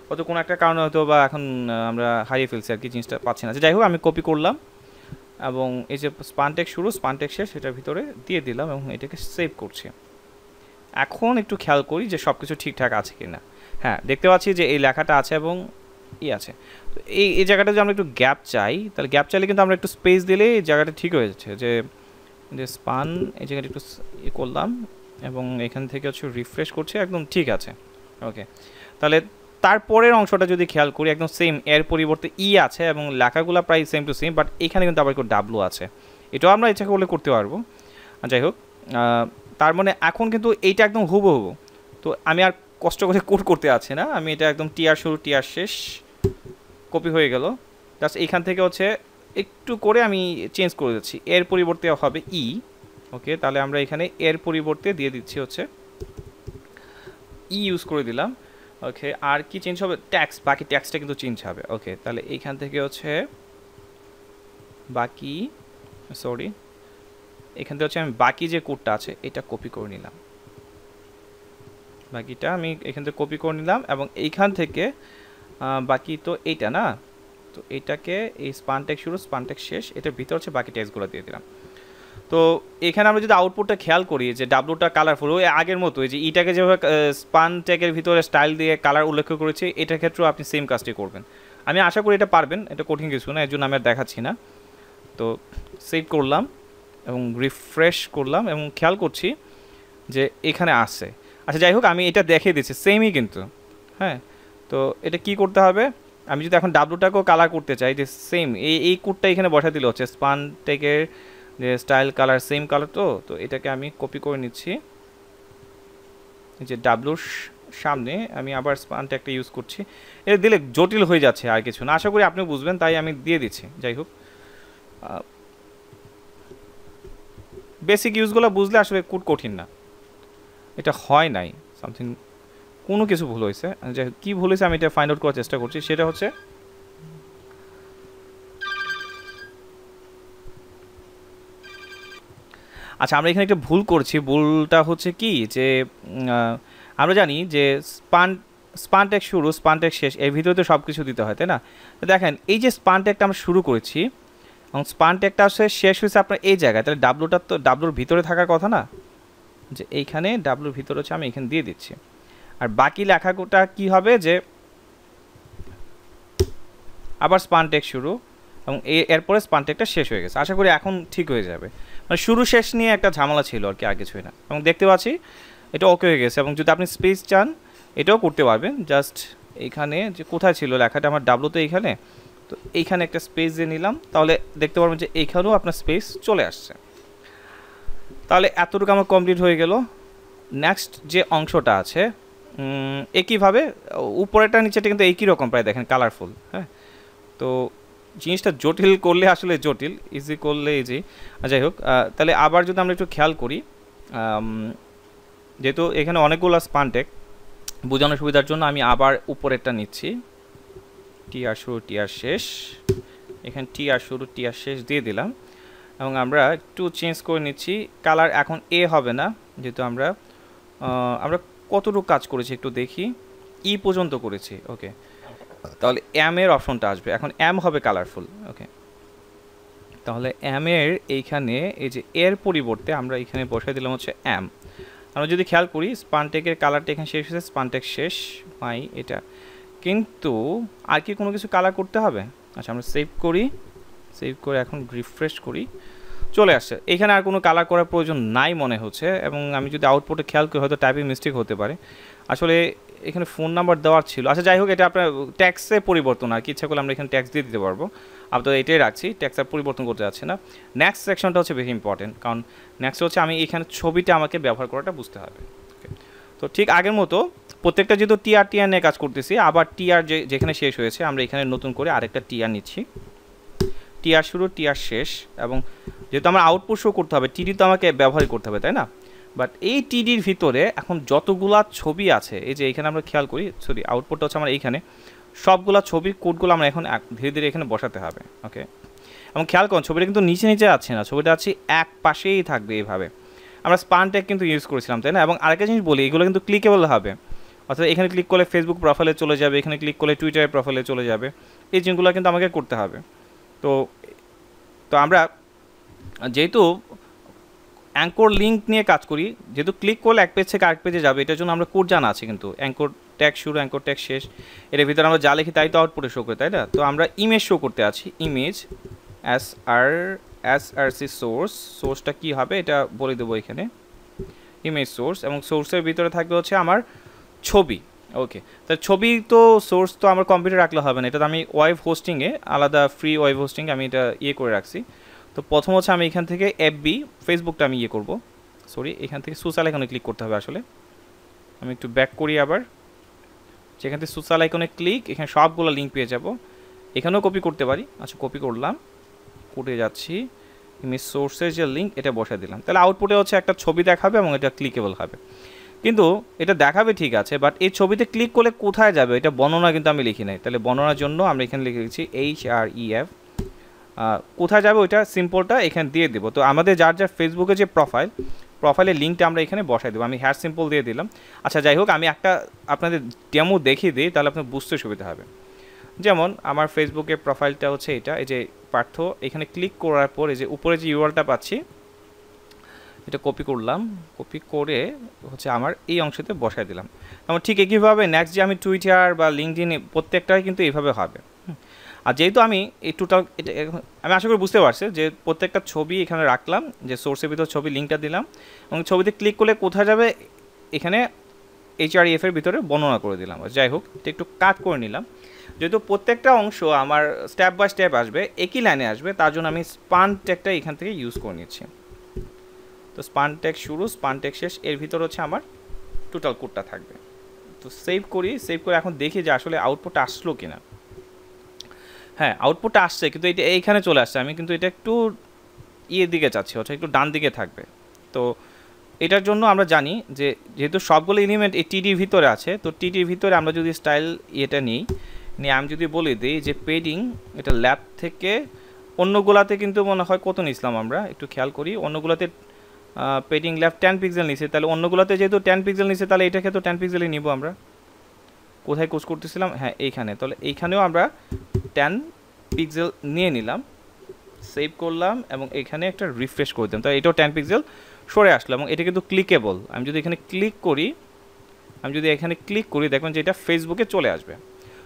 হয়তো কোনো একটা কারণে হয়তো বা এখন আমরা হারিয়ে ফেলছি আর কি জিনিসটা পাচ্ছি না আচ্ছা, যাই হোক আমি কপি করলাম এবং এই যে স্পানটেক শুরু স্পানটেক শেষ সেটার ভিতরে দিয়ে দিলাম এবং এটাকে সেভ করছি এখন একটু খেয়াল করি যে সব কিছু ঠিকঠাক আছে কি না হ্যাঁ দেখতে পাচ্ছি যে এই লেখাটা আছে এবং ই আছে তো এই এই জায়গাটা যদি আমরা একটু গ্যাপ চাই তাহলে গ্যাপ চাইলে কিন্তু আমরা একটু স্পেস দিলে এই জায়গাটা ঠিক হয়ে যাচ্ছে যে যে স্পান এই জায়গাটা একটু ই করলাম এবং এখান থেকে হচ্ছে রিফ্রেশ করছে একদম ঠিক আছে ওকে তাহলে তারপরের অংশটা যদি খেয়াল করি একদম সেম এর পরিবর্তে ই e আছে এবং লেখাগুলো প্রায় সেম টু সেম বাট এখানে কিন্তু আবার একটু ডাব্লু আছে এটাও আমরা ইচ্ছা করলে করতে পারবো যাই হোক তার মানে এখন কিন্তু এইটা একদম হুব তো আমি আর কষ্ট করে কোড করতে আছে না আমি এটা একদম টিয়ার শুরু টিয়ার শেষ কপি হয়ে গেল জাস্ট এইখান থেকে হচ্ছে একটু করে আমি চেঞ্জ করে দিচ্ছি এর পরিবর্তে হবে ই e, ওকে তাহলে আমরা এখানে এর পরিবর্তে দিয়ে দিচ্ছি হচ্ছে ই e ইউজ করে দিলাম ওকে আর কি চেঞ্জ হবে ট্যাক্স বাকি ট্যাক্সটা কিন্তু চেঞ্জ হবে ওকে তাহলে এইখান থেকে হচ্ছে বাকি সরি এখান থেকে হচ্ছে আমি বাকি যে কোডটা আছে এটা কপি করে নিলাম বাকিটা আমি এখান থেকে কপি করে নিলাম এবং এইখান থেকে বাকি তো এইটা না তো এটাকে এই স্পানটেক শুরু স্পানটেক শেষ এটার ভিতর হচ্ছে বাকি ট্যাক্সগুলো দিয়ে দিলাম তো এখানে আমরা যদি আউটপুটটা খেয়াল করি যে ডাব্লুটা কালারফুল ওই আগের মতো যে ইটাকে যেভাবে স্পান ট্যাগের ভিতরে স্টাইল দিয়ে কালার উল্লেখ করেছি এটার ক্ষেত্রেও আপনি সেম কাজটি করবেন আমি আশা করি এটা পারবেন এটা কঠিন কিছু না এর জন্য আমি আর দেখাচ্ছি না তো সেভ করলাম এবং রিফ্রেশ করলাম এবং খেয়াল করছি যে এখানে আসে আচ্ছা যাই হোক আমি এটা দেখিয়ে দিচ্ছি সেমই কিন্তু হ্যাঁ তো এটা কি করতে হবে আমি যদি এখন ডাব্লুটাকেও কালার করতে চাই যে সেম এই এই কোডটা এখানে বসা দিলে হচ্ছে স্পান টেকের যে স্টাইল কালার সেম কালার তো তো এটাকে আমি কপি করে নিচ্ছি যে ডাব্লুর সামনে আমি আবার স্পানটা একটা ইউজ করছি এটা দিলে জটিল হয়ে যাচ্ছে আর কিছু না আশা করি আপনি বুঝবেন তাই আমি দিয়ে দিচ্ছি যাই হোক বেসিক ইউজগুলো বুঝলে আসলে কুট কঠিন না এটা হয় নাই সামথিং কোনো কিছু ভুল হয়েছে যে কী ভুল হয়েছে আমি এটা ফাইন্ড আউট করার চেষ্টা করছি সেটা হচ্ছে আচ্ছা আমরা এখানে একটা ভুল করছি ভুলটা হচ্ছে কি যে আমরা জানি যে স্পান স্পানটেক শুরু স্পানটেক শেষ এর ভিতরে তো সব কিছু দিতে হয় তাই না তো দেখেন এই যে স্পানটেকটা আমরা শুরু করেছি এবং স্পানটেকটা আসলে শেষ হয়েছে আপনার এই জায়গায় তাহলে ডাব্লুটা তো ডাব্লুর ভিতরে থাকার কথা না যে এইখানে ডাব্লুর ভিতরে হচ্ছে আমি এখানে দিয়ে দিচ্ছি আর বাকি লেখাটা কি হবে যে আবার স্পানটেক শুরু এবং এরপরে স্পানটেকটা শেষ হয়ে গেছে আশা করি এখন ঠিক হয়ে যাবে মানে শুরু শেষ নিয়ে একটা ঝামেলা ছিল আর কি আর কিছুই না এবং দেখতে পাচ্ছি এটা ওকে হয়ে গেছে এবং যদি আপনি স্পেস চান এটাও করতে পারবেন জাস্ট এইখানে যে কোথায় ছিল লেখাটা আমার ডাবলুতে তো এইখানে তো এইখানে একটা স্পেস দিয়ে নিলাম তাহলে দেখতে পারবেন যে এইখানেও আপনার স্পেস চলে আসছে তাহলে এতটুকু আমার কমপ্লিট হয়ে গেল নেক্সট যে অংশটা আছে একইভাবে উপরেটা নিচেটা কিন্তু একই রকম প্রায় দেখেন কালারফুল হ্যাঁ তো জিনিসটা জটিল করলে আসলে জটিল ইজি করলে ইজি যাই হোক তাহলে আবার যদি আমরা একটু খেয়াল করি যেহেতু এখানে অনেকগুলো স্পানটেক বোঝানোর সুবিধার জন্য আমি আবার উপরেরটা নিচ্ছি টি আর শুরু টি আর শেষ এখানে টি আর শুরু টি আর শেষ দিয়ে দিলাম এবং আমরা একটু চেঞ্জ করে নিচ্ছি কালার এখন এ হবে না যেহেতু আমরা আমরা কতটুকু কাজ করেছি একটু দেখি ই e পর্যন্ত করেছি ওকে তাহলে এম এর অপশনটা আসবে এখন অ্যাম হবে কালারফুল ওকে তাহলে অ্যামের এইখানে এই যে এর পরিবর্তে আমরা এখানে বসিয়ে দিলাম হচ্ছে অ্যাম আমরা যদি খেয়াল করি স্পানটেকের কালারটা এখানে শেষ হয়েছে স্পানটেক শেষ মাই এটা কিন্তু আর কি কোনো কিছু কালার করতে হবে আচ্ছা আমরা সেভ করি সেভ করে এখন রিফ্রেশ করি চলে আসছে এখানে আর কোনো কালার করার প্রয়োজন নাই মনে হচ্ছে এবং আমি যদি আউটপুটে খেয়াল করি হয়তো টাইপিং মিস্টেক হতে পারে আসলে এখানে ফোন নাম্বার দেওয়ার ছিল আচ্ছা যাই হোক এটা আপনার ট্যাক্সে পরিবর্তন আর কি ইচ্ছা করলে আমরা এখানে ট্যাক্স দিয়ে দিতে পারবো আপাতত এটাই রাখছি ট্যাক্স আর পরিবর্তন করতে যাচ্ছে না নেক্সট সেকশনটা হচ্ছে বেশি ইম্পর্টেন্ট কারণ নেক্সট হচ্ছে আমি এখানে ছবিটা আমাকে ব্যবহার করাটা বুঝতে হবে তো ঠিক আগের মতো প্রত্যেকটা যেহেতু টিআর টিআর নিয়ে কাজ করতেছি আবার টিআর যে যেখানে শেষ হয়েছে আমরা এখানে নতুন করে আরেকটা টিআর নিচ্ছি টিআর শুরু টিআর শেষ এবং যেহেতু আমার আউটপুট শো করতে হবে টিডি তো আমাকে ব্যবহার করতে হবে তাই না বাট এই টিডির ভিতরে এখন যতগুলা ছবি আছে এই যে এখানে আমরা খেয়াল করি সরি আউটপুটটা হচ্ছে আমার এইখানে সবগুলা ছবির কোডগুলো আমরা এখন ধীরে ধীরে এখানে বসাতে হবে ওকে এবং খেয়াল করুন ছবিটা কিন্তু নিচে নিচে আছে না ছবিটা আছে এক পাশেই থাকবে এইভাবে আমরা স্পান ট্যাগ কিন্তু ইউজ করেছিলাম তাই না এবং আরেকটা জিনিস বলি এগুলো কিন্তু ক্লিকেবল হবে অর্থাৎ এখানে ক্লিক করলে ফেসবুক প্রোফাইলে চলে যাবে এখানে ক্লিক করলে টুইটারের প্রোফাইলে চলে যাবে এই জিনিসগুলো কিন্তু আমাকে করতে হবে তো তো আমরা যেহেতু অ্যাঙ্কর লিঙ্ক নিয়ে কাজ করি যেহেতু ক্লিক করলে এক পেজ থেকে আরেক পেজে যাবে এটার জন্য আমরা কোড জানা আছে কিন্তু অ্যাঙ্কর ট্যাগ শুরু অ্যাঙ্কর ট্যাগ শেষ এর ভিতরে আমরা যা লিখি তাই তো আউটপুটে শো করে তাই না তো আমরা ইমেজ শো করতে আছি image S R S R C source সোর্সটা কী হবে এটা বলে দেবো এখানে ইমেজ সোর্স এবং সোর্সের ভিতরে থাকবে হচ্ছে আমার ছবি ওকে তা ছবি তো সোর্স তো আমার কম্পিউটার রাখলে হবে না এটা তো আমি ওয়েব হোস্টিংয়ে আলাদা ফ্রি ওয়েব হোস্টিং আমি এটা ইয়ে করে রাখছি তো প্রথম হচ্ছে আমি এখান থেকে এফবি ফেসবুকটা আমি ইয়ে করব সরি এখান থেকে সোশ্যাল আইকনে ক্লিক করতে হবে আসলে আমি একটু ব্যাক করি আবার যেখান থেকে সোশ্যাল আইকনে ক্লিক এখানে সবগুলো লিঙ্ক পেয়ে যাব এখানেও কপি করতে পারি আচ্ছা কপি করলাম করে যাচ্ছি আমি সোর্সের যে লিঙ্ক এটা বসে দিলাম তাহলে আউটপুটে হচ্ছে একটা ছবি দেখাবে এবং এটা ক্লিকেবল হবে কিন্তু এটা দেখাবে ঠিক আছে বাট এই ছবিতে ক্লিক করলে কোথায় যাবে এটা বর্ণনা কিন্তু আমি লিখি নাই তাহলে বর্ণনার জন্য আমরা এখানে লিখে দিচ্ছি এইচ আর ই এফ কোথায় যাবে ওইটা সিম্পলটা এখানে দিয়ে দেবো তো আমাদের যার যার ফেসবুকে যে প্রোফাইল প্রোফাইলের লিঙ্কটা আমরা এখানে বসাই দেবো আমি হ্যাশ সিম্পল দিয়ে দিলাম আচ্ছা যাই হোক আমি একটা আপনাদের ডেমো দেখিয়ে দিই তাহলে আপনার বুঝতে সুবিধা হবে যেমন আমার ফেসবুকের প্রোফাইলটা হচ্ছে এটা এই যে পার্থ এখানে ক্লিক করার পর এই যে উপরে যে ইউআরটা পাচ্ছি এটা কপি করলাম কপি করে হচ্ছে আমার এই অংশতে বসাই দিলাম এবং ঠিক একইভাবে নেক্সট যে আমি টুইটার বা লিঙ্কডিনে প্রত্যেকটাই কিন্তু এইভাবে হবে আর যেহেতু আমি এই টোটাল আমি আশা করি বুঝতে পারছি যে প্রত্যেকটা ছবি এখানে রাখলাম যে সোর্সের ভিতর ছবি লিঙ্কটা দিলাম এবং ছবিতে ক্লিক করলে কোথায় যাবে এখানে এইচআরএফের e এর ভিতরে বর্ণনা করে দিলাম যাই হোক এটা একটু কাট করে নিলাম যেহেতু প্রত্যেকটা অংশ আমার স্টেপ বাই স্টেপ আসবে একই লাইনে আসবে তার জন্য আমি স্পান ট্যাগটা এখান থেকে ইউজ করে নিচ্ছি তো স্পান ট্যাগ শুরু স্পান ট্যাগ শেষ এর ভিতর হচ্ছে আমার টোটাল কোডটা থাকবে তো সেভ করি সেভ করে এখন দেখি যে আসলে আউটপুট আসলো কিনা হ্যাঁ আউটপুটটা আসছে কিন্তু এটা এইখানে চলে আসছে আমি কিন্তু এটা একটু ইয়ে দিকে চাচ্ছি অর্থাৎ একটু ডান দিকে থাকবে তো এটার জন্য আমরা জানি যে যেহেতু সবগুলো এলিমেন্ট এই টিডির ভিতরে আছে তো টিডির ভিতরে আমরা যদি স্টাইল ইয়েটা নিই নিয়ে আমি যদি বলে দিই যে পেডিং এটা ল্যাব থেকে অন্যগুলাতে কিন্তু মনে হয় কত নিয়েছিলাম আমরা একটু খেয়াল করি অন্যগুলাতে পেডিং ল্যাব টেন পিক্সেল নিছে তাহলে অন্যগুলাতে যেহেতু টেন পিক্সেল নিছে তাহলে এটাকে তো টেন পিক্সেলই নিব আমরা কোথায় কোচ করতেছিলাম হ্যাঁ এইখানে তাহলে এইখানেও আমরা টেন পিক্সেল নিয়ে নিলাম সেভ করলাম এবং এখানে একটা রিফ্রেশ করে দিলাম তাহলে এটাও টেন পিক্সেল সরে আসলো এবং এটা কিন্তু ক্লিকেবল আমি যদি এখানে ক্লিক করি আমি যদি এখানে ক্লিক করি দেখবেন যে এটা ফেসবুকে চলে আসবে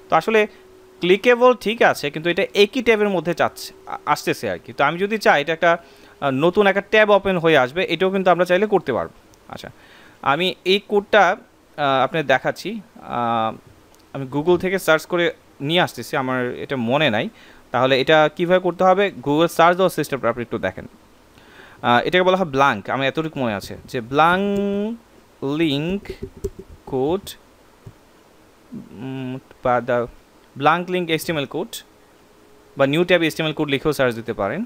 তো আসলে ক্লিকেবল ঠিক আছে কিন্তু এটা একই ট্যাবের মধ্যে চাচ্ছে আসতেছে আর কি তো আমি যদি চাই এটা একটা নতুন একটা ট্যাব ওপেন হয়ে আসবে এটাও কিন্তু আমরা চাইলে করতে পারবো আচ্ছা আমি এই কোডটা আপনার দেখাচ্ছি আমি গুগল থেকে সার্চ করে নিয়ে আসতেছি আমার এটা মনে নাই তাহলে এটা কীভাবে করতে হবে গুগল সার্চ দেওয়ার সিস্টেমটা আপনি একটু দেখেন এটাকে বলা হয় ব্লাঙ্ক আমি এতটুকু মনে আছে যে ব্লাঙ্ক লিঙ্ক কোড বা the blank link HTML code বা নিউ ট্যাব এস্টিমেল কোড লিখেও সার্চ দিতে পারেন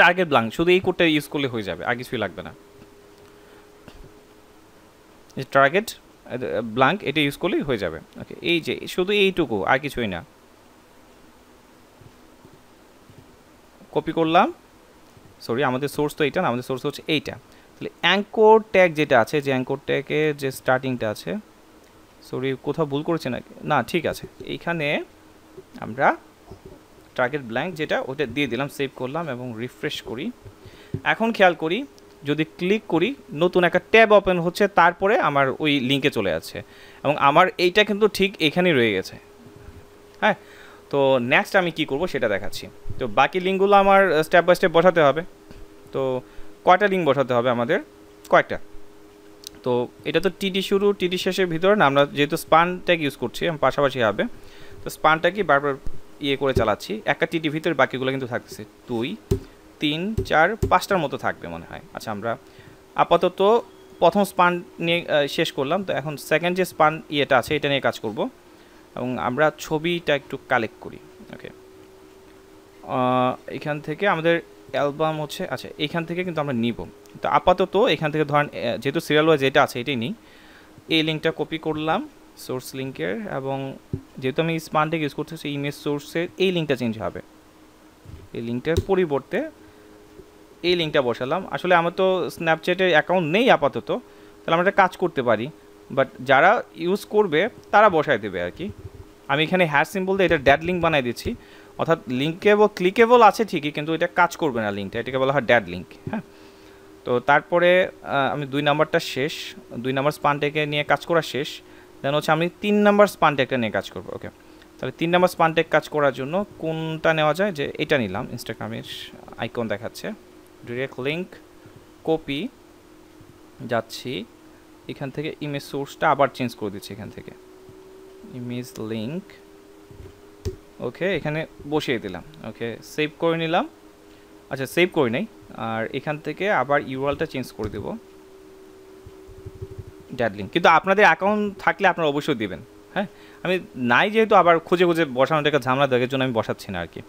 টার্গেট ব্লাঙ্ক শুধু এই কোডটা ইউজ করলে হয়ে যাবে আর কিছুই লাগবে না টার্গেট ব্লাঙ্ক uh, এটা ইউজ করলেই হয়ে যাবে ওকে এই যে শুধু এইটুকু আর কিছুই না কপি করলাম সরি আমাদের সোর্স তো এইটা না আমাদের সোর্স হচ্ছে এইটা তাহলে অ্যাঙ্কোর ট্যাগ যেটা আছে যে অ্যাঙ্কোর ট্যাগে যে স্টার্টিংটা আছে সরি কোথাও ভুল করেছে নাকি না ঠিক আছে এইখানে আমরা টার্গেট ব্ল্যাঙ্ক যেটা ওটা দিয়ে দিলাম সেভ করলাম এবং রিফ্রেশ করি এখন খেয়াল করি যদি ক্লিক করি নতুন একটা ট্যাব ওপেন হচ্ছে তারপরে আমার ওই লিঙ্কে চলে যাচ্ছে এবং আমার এইটা কিন্তু ঠিক এখানেই রয়ে গেছে হ্যাঁ তো নেক্সট আমি কি করব সেটা দেখাচ্ছি তো বাকি লিঙ্কগুলো আমার স্টেপ বাই স্টেপ বসাতে হবে তো কয়টা লিঙ্ক বসাতে হবে আমাদের কয়েকটা তো এটা তো টিডি শুরু টিডি শেষের ভিতর না আমরা যেহেতু স্পান ট্যাগ ইউজ করছি পাশাপাশি হবে তো স্পানটা কি বারবার ইয়ে করে চালাচ্ছি একটা টিডি ভিতরে বাকিগুলো কিন্তু থাকতেছে দুই তিন চার পাঁচটার মতো থাকবে মনে হয় আচ্ছা আমরা আপাতত প্রথম স্পান নিয়ে শেষ করলাম তো এখন সেকেন্ড যে স্পান ইয়েটা আছে এটা নিয়ে কাজ করব এবং আমরা ছবিটা একটু কালেক্ট করি ওকে এখান থেকে আমাদের অ্যালবাম হচ্ছে আচ্ছা এখান থেকে কিন্তু আমরা নিব তো আপাতত এখান থেকে ধরেন যেহেতু সিরিয়াল ওয়াইজ এটা আছে এটাই নিই এই লিঙ্কটা কপি করলাম সোর্স লিঙ্কের এবং যেহেতু আমি স্পানটাকে ইউজ করতেছি ইমেজ সোর্সের এই লিঙ্কটা চেঞ্জ হবে এই লিঙ্কটার পরিবর্তে এই লিঙ্কটা বসালাম আসলে আমার তো স্ন্যাপচ্যাটে অ্যাকাউন্ট নেই আপাতত তাহলে আমরা একটা কাজ করতে পারি বাট যারা ইউজ করবে তারা বসায় দেবে আর কি আমি এখানে হ্যার সিম্বল দিয়ে এটা ড্যাড লিঙ্ক বানিয়ে দিচ্ছি অর্থাৎ লিঙ্কেবল ক্লিকেবল আছে ঠিকই কিন্তু এটা কাজ করবে না লিঙ্কটা এটাকে বলা হয় ড্যাড লিঙ্ক হ্যাঁ তো তারপরে আমি দুই নাম্বারটা শেষ দুই নাম্বার স্পানটাকে নিয়ে কাজ করা শেষ দেন হচ্ছে আমি তিন নাম্বার স্পানটেকটা নিয়ে কাজ করবো ওকে তাহলে তিন নাম্বার স্পানটেক কাজ করার জন্য কোনটা নেওয়া যায় যে এটা নিলাম ইনস্টাগ্রামের আইকন দেখাচ্ছে ডিরেক্ট লিঙ্ক কপি যাচ্ছি এখান থেকে ইমেজ সোর্সটা আবার চেঞ্জ করে দিচ্ছি এখান থেকে ইমেজ লিঙ্ক ওকে এখানে বসিয়ে দিলাম ওকে সেভ করে নিলাম আচ্ছা সেভ করে নেই আর এখান থেকে আবার ইউরালটা চেঞ্জ করে দেব ড্যাড লিঙ্ক কিন্তু আপনাদের অ্যাকাউন্ট থাকলে আপনারা অবশ্যই দেবেন হ্যাঁ আমি নাই যেহেতু আবার খুঁজে খুঁজে বসানোটা একটা ঝামেলা দেখার জন্য আমি বসাচ্ছি না আর কি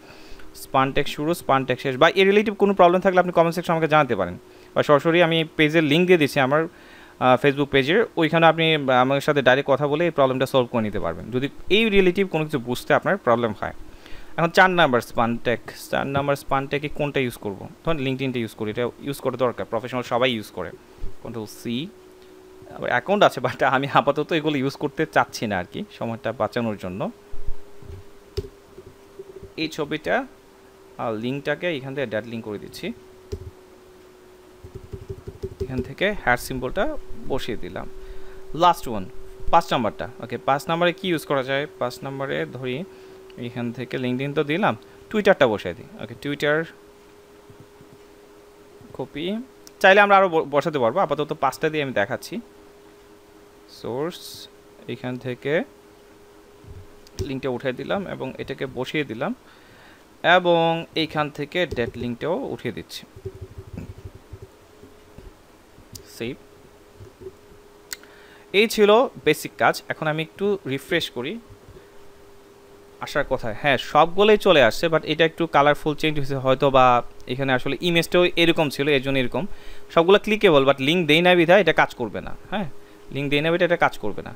স্পানটেক শুরু স্পানটেক শেষ বা এর রিলেটিভ কোনো প্রবলেম থাকলে আপনি কমেন্ট সেকশন আমাকে জানাতে পারেন বা সরাসরি আমি পেজের লিঙ্ক দিয়ে দিচ্ছি আমার ফেসবুক পেজের ওইখানে আপনি আমার সাথে ডাইরেক্ট কথা বলে এই প্রবলেমটা সলভ করে নিতে পারবেন যদি এই রিলেটিভ কোনো কিছু বুঝতে আপনার প্রবলেম হয় এখন চার নাম্বার স্পানটেক চার নাম্বার স্পানটেকে কোনটা ইউজ করবো ধরুন লিঙ্কডিনটা ইউজ করি এটা ইউজ করা দরকার প্রফেশনাল সবাই ইউজ করে কন্ট্রোল সি আবার অ্যাকাউন্ট আছে বাট আমি আপাতত এগুলো ইউজ করতে চাচ্ছি না আর কি সময়টা বাঁচানোর জন্য এই ছবিটা আর লিঙ্কটাকে এখান থেকে ড্যাট লিঙ্ক করে দিচ্ছি এখান থেকে হ্যাড সিম্বলটা বসিয়ে দিলাম লাস্ট ওয়ান পাঁচ নাম্বারটা ওকে পাঁচ নাম্বারে কি ইউজ করা যায় পাঁচ নাম্বারে ধরি এখান থেকে লিঙ্কডিন তো দিলাম টুইটারটা বসিয়ে দিই ওকে টুইটার কপি চাইলে আমরা আরও বসাতে পারবো আপাতত পাঁচটা দিয়ে আমি দেখাচ্ছি সোর্স এখান থেকে লিঙ্কটা উঠিয়ে দিলাম এবং এটাকে বসিয়ে দিলাম এবং এইখান থেকে ডেট লিঙ্কটাও উঠিয়ে দিচ্ছি এই ছিল বেসিক কাজ এখন আমি একটু রিফ্রেশ করি আসার কথা হ্যাঁ সবগুলোই চলে আসছে বাট এটা একটু কালারফুল চেঞ্জ হয়েছে হয়তো বা এখানে আসলে ইমেজটাও এরকম ছিল এর জন্য এরকম সবগুলো ক্লিকেবল বাট লিঙ্ক দেই না বিধা এটা কাজ করবে না হ্যাঁ লিঙ্ক দেই না বিধা এটা কাজ করবে না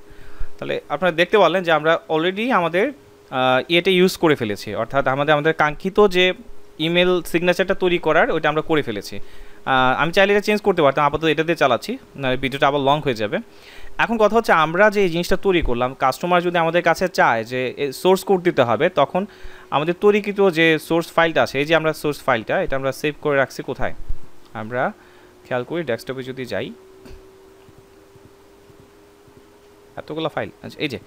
তাহলে আপনারা দেখতে পারলেন যে আমরা অলরেডি আমাদের এটা ইউজ করে ফেলেছি অর্থাৎ আমাদের আমাদের কাঙ্ক্ষিত যে ইমেল সিগনেচারটা তৈরি করার ওইটা আমরা করে ফেলেছি আমি চাইলে এটা চেঞ্জ করতে পারতাম আপাতত এটা দিয়ে চালাচ্ছি ভিডিওটা আবার লং হয়ে যাবে এখন কথা হচ্ছে আমরা যে এই জিনিসটা তৈরি করলাম কাস্টমার যদি আমাদের কাছে চায় যে সোর্স কোড দিতে হবে তখন আমাদের তৈরিকৃত যে সোর্স ফাইলটা আছে এই যে আমরা সোর্স ফাইলটা এটা আমরা সেভ করে রাখছি কোথায় আমরা খেয়াল করি ডেস্কটপে যদি যাই এতগুলো ফাইল আচ্ছা এই যে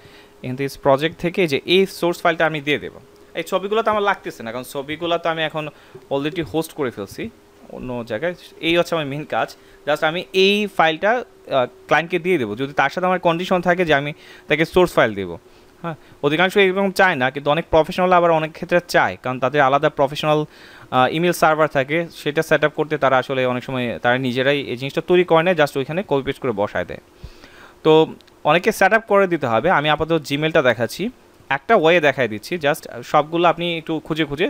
এখান থেকে প্রজেক্ট থেকে যে এই সোর্স ফাইলটা আমি দিয়ে দেবো এই ছবিগুলো তো আমার লাগতেছে না কারণ ছবিগুলো তো আমি এখন অলরেডি হোস্ট করে ফেলছি অন্য জায়গায় এই হচ্ছে আমার মেন কাজ জাস্ট আমি এই ফাইলটা ক্লায়েন্টকে দিয়ে দেবো যদি তার সাথে আমার কন্ডিশন থাকে যে আমি তাকে সোর্স ফাইল দেবো হ্যাঁ অধিকাংশ এরকম চায় না কিন্তু অনেক প্রফেশনাল আবার অনেক ক্ষেত্রে চায় কারণ তাদের আলাদা প্রফেশনাল ইমেল সার্ভার থাকে সেটা সেট আপ করতে তারা আসলে অনেক সময় তারা নিজেরাই এই জিনিসটা তৈরি করে নেয় জাস্ট ওইখানে কপি পেস্ট করে বসায় দেয় তো অনেকে সেট করে দিতে হবে আমি আপাতত জিমেলটা দেখাচ্ছি একটা ওয়ে দেখাই দিচ্ছি জাস্ট সবগুলো আপনি একটু খুঁজে খুঁজে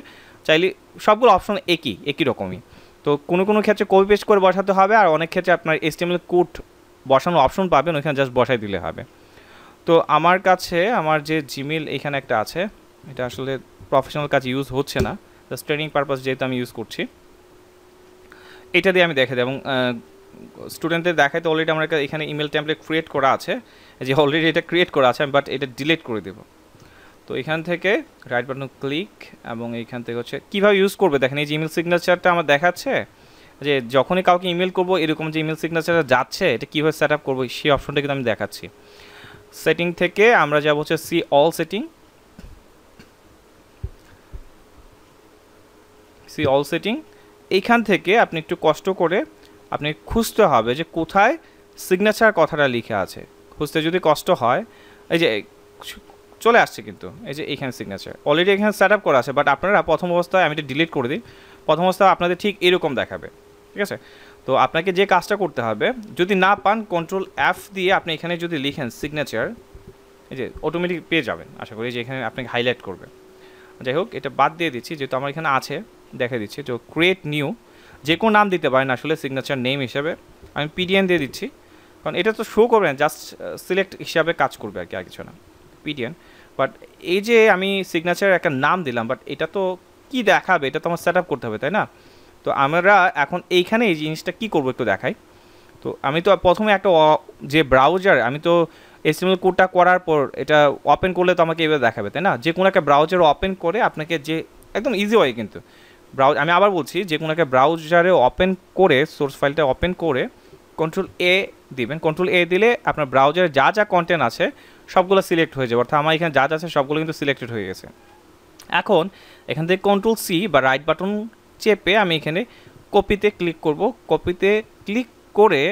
চাইলে সবগুলো অপশন একই একই রকমই তো কোনো কোনো ক্ষেত্রে কপি পেস্ট করে বসাতে হবে আর অনেক ক্ষেত্রে আপনার এসটিএমএল কোড বসানোর অপশন পাবেন ওইখানে জাস্ট বসাই দিলে হবে তো আমার কাছে আমার যে জিমেল এখানে একটা আছে এটা আসলে প্রফেশনাল কাজ ইউজ হচ্ছে না জাস্ট ট্রেনিং পারপাস যেহেতু আমি ইউজ করছি এটা দিয়ে আমি দেখে দেব এবং স্টুডেন্টদের দেখাই তো অলরেডি আমার এখানে ইমেল ট্যাম্পলেট ক্রিয়েট করা আছে যে অলরেডি এটা ক্রিয়েট করা আছে বাট এটা ডিলিট করে দেবো তো এখান থেকে রাইট বাটন ক্লিক এবং এইখান থেকে হচ্ছে কীভাবে ইউজ করবে দেখেন এই যে ইমেল সিগনেচারটা আমার দেখাচ্ছে যে যখনই কাউকে ইমেল করবো এরকম যে ইমেল সিগনেচারটা যাচ্ছে এটা কীভাবে সেট আপ করবো সেই অপশনটা কিন্তু আমি দেখাচ্ছি সেটিং থেকে আমরা যাব হচ্ছে see all setting see all setting এইখান থেকে আপনি একটু কষ্ট করে আপনি খুঁজতে হবে যে কোথায় সিগনেচার কথাটা লিখে আছে খুঁজতে যদি কষ্ট হয় এই যে চলে আসছে কিন্তু এই যে এখানে সিগনেচার অলরেডি এখানে সেট আপ করা আছে বাট আপনারা প্রথম অবস্থায় আমি এটা ডিলিট করে দিই প্রথম অবস্থায় আপনাদের ঠিক এরকম দেখাবে ঠিক আছে তো আপনাকে যে কাজটা করতে হবে যদি না পান কন্ট্রোল অ্যাপ দিয়ে আপনি এখানে যদি লিখেন সিগনেচার এই যে অটোমেটিক পেয়ে যাবেন আশা করি যে এখানে আপনাকে হাইলাইট করবে যাই হোক এটা বাদ দিয়ে দিচ্ছি যেহেতু আমার এখানে আছে দেখা দিচ্ছে তো ক্রিয়েট নিউ যে কোনো নাম দিতে পারেন আসলে সিগনেচার নেম হিসাবে আমি পিডিএন দিয়ে দিচ্ছি কারণ এটা তো শো করবে না জাস্ট সিলেক্ট হিসাবে কাজ করবে আর কি আর কিছু না পিডিএন বাট এই যে আমি সিগনেচারের একটা নাম দিলাম বাট এটা তো কি দেখাবে এটা তো আমার সেট করতে হবে তাই না তো আমরা এখন এইখানে এই জিনিসটা কি করব একটু দেখাই তো আমি তো প্রথমে একটা যে ব্রাউজার আমি তো এসএমএল কোডটা করার পর এটা ওপেন করলে তো আমাকে এভাবে দেখাবে তাই না যে কোনো একটা ব্রাউজার ওপেন করে আপনাকে যে একদম ইজি হয় কিন্তু ব্রাউজ আমি আবার বলছি যে কোনো একটা ব্রাউজারে ওপেন করে সোর্স ফাইলটা ওপেন করে কন্ট্রোল এ দিবেন কন্ট্রোল এ দিলে আপনার ব্রাউজারে যা যা কন্টেন্ট আছে সবগুলো সিলেক্ট হয়ে যাবে অর্থাৎ আমার এখানে যা যা আছে সবগুলো কিন্তু সিলেক্টেড হয়ে গেছে এখন এখান থেকে কন্ট্রোল সি বা রাইট বাটন চেপে আমি এখানে কপিতে ক্লিক করব কপিতে ক্লিক করে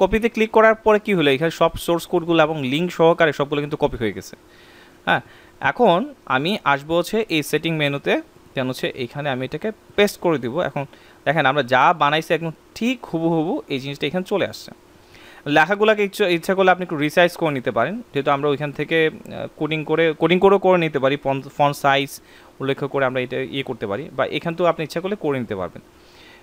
কপিতে ক্লিক করার পরে কি হলো এখানে সব সোর্স কোডগুলো এবং লিঙ্ক সহকারে সবগুলো কিন্তু কপি হয়ে গেছে হ্যাঁ এখন আমি আসবো হচ্ছে এই সেটিং মেনুতে দেন হচ্ছে এইখানে আমি এটাকে পেস্ট করে দিব এখন দেখেন আমরা যা বানাইছি একদম ঠিক হুবহুবু এই জিনিসটা এখানে চলে আসছে লেখাগুলোকে ইচ্ছা ইচ্ছা করলে আপনি একটু রিসাইজ করে নিতে পারেন যেহেতু আমরা ওইখান থেকে কোডিং করে কোডিং করেও করে নিতে পারি ফন সাইজ উল্লেখ করে আমরা এটা ইয়ে করতে পারি বা এখান থেকেও আপনি ইচ্ছা করলে করে নিতে পারবেন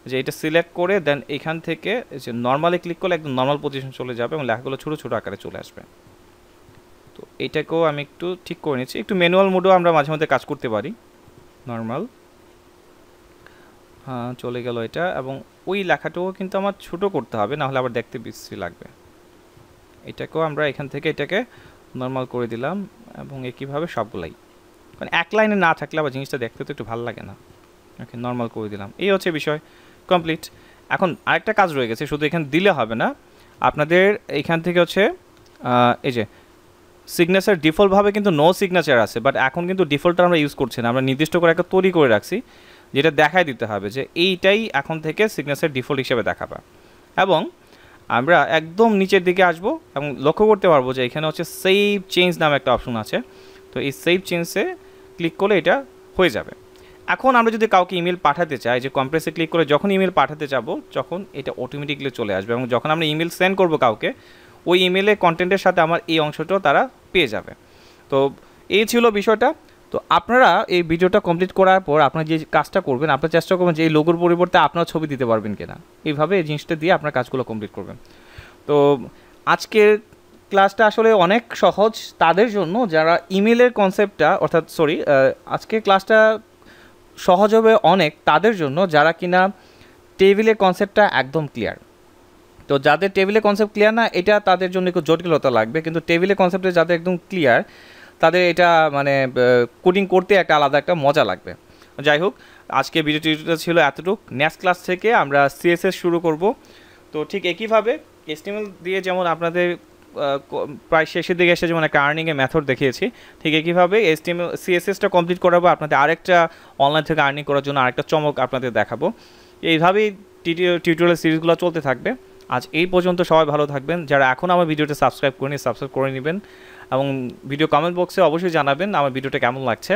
যে এটা সিলেক্ট করে দেন এখান থেকে যে নর্মালে ক্লিক করলে একদম নর্মাল পজিশন চলে যাবে এবং লেখাগুলো ছোটো ছোটো আকারে চলে আসবে তো এটাকেও আমি একটু ঠিক করে নিচ্ছি একটু ম্যানুয়াল মোডেও আমরা মাঝে মধ্যে কাজ করতে পারি নর্মাল হ্যাঁ, চলে গেল এটা এবং ওই লেখাটাও কিন্তু আমার ছোট করতে হবে নাহলে আবার দেখতে বিশ্রী লাগবে এটাকেও আমরা এখান থেকে এটাকে নর্মাল করে দিলাম এবং একইভাবে সবগুলাই মানে এক লাইনে না থাকলে আবার জিনিসটা দেখতে তো একটু ভালো লাগে না ওকে নর্মাল করে দিলাম এই হচ্ছে বিষয় কমপ্লিট এখন আরেকটা কাজ রয়ে গেছে শুধু এখানে দিলে হবে না আপনাদের এখান থেকে হচ্ছে এই যে সিগনেচার ডিফল্টভাবে কিন্তু নো সিগনেচার আছে বাট এখন কিন্তু ডিফল্টটা আমরা ইউজ করছি না আমরা নির্দিষ্ট করে একটা তৈরি করে রাখছি যেটা দেখায় দিতে হবে যে এইটাই এখন থেকে সিগনেচার ডিফল্ট হিসেবে দেখাবা এবং আমরা একদম নিচের দিকে আসব এবং লক্ষ্য করতে পারবো যে এখানে হচ্ছে সেভ চেঞ্জ নামে একটা অপশন আছে তো এই সেভ চেঞ্জে ক্লিক করলে এটা হয়ে যাবে এখন আমরা যদি কাউকে ইমেল পাঠাতে চাই যে কম্প্রেসে ক্লিক করে যখন ইমেল পাঠাতে যাব যখন এটা অটোমেটিকলি চলে আসবে এবং যখন আমরা ইমেল সেন্ড করব কাউকে ওই ইমেলে কন্টেন্টের সাথে আমার এই অংশটাও তারা পেয়ে যাবে তো এই ছিল বিষয়টা তো আপনারা এই ভিডিওটা কমপ্লিট করার পর আপনারা যে কাজটা করবেন আপনারা চেষ্টা করবেন যে এই লোগোর পরিবর্তে আপনার ছবি দিতে পারবেন কিনা এইভাবে এই জিনিসটা দিয়ে আপনার কাজগুলো কমপ্লিট করবেন তো আজকের ক্লাসটা আসলে অনেক সহজ তাদের জন্য যারা ইমেলের কনসেপ্টটা অর্থাৎ সরি আজকে ক্লাসটা সহজ হবে অনেক তাদের জন্য যারা কিনা টেবিলের কনসেপ্টটা একদম ক্লিয়ার তো যাদের টেবিলে কনসেপ্ট ক্লিয়ার না এটা তাদের জন্য একটু জটিলতা লাগবে কিন্তু টেবিলে কনসেপ্টে যাদের একদম ক্লিয়ার তাদের এটা মানে কোডিং করতে একটা আলাদা একটা মজা লাগবে যাই হোক আজকে ভিডিও ছিল এতটুক নেক্সট ক্লাস থেকে আমরা সিএসএস শুরু করব তো ঠিক একইভাবে এস্টিমেল দিয়ে যেমন আপনাদের প্রায় শেষের দিকে এসে যেমন একটা আর্নিংয়ের মেথড দেখিয়েছি ঠিক একইভাবে এস্টিমেল সিএসএসটা কমপ্লিট করাবো আপনাদের আরেকটা অনলাইন থেকে আর্নিং করার জন্য আরেকটা চমক আপনাদের দেখাবো এইভাবেই টিউটোরিয়াল সিরিজগুলো চলতে থাকবে আজ এই পর্যন্ত সবাই ভালো থাকবেন যারা এখন আমার ভিডিওটা সাবস্ক্রাইব করে করেনি সাবস্ক্রাইব করে নেবেন এবং ভিডিও কমেন্ট বক্সে অবশ্যই জানাবেন আমার ভিডিওটা কেমন লাগছে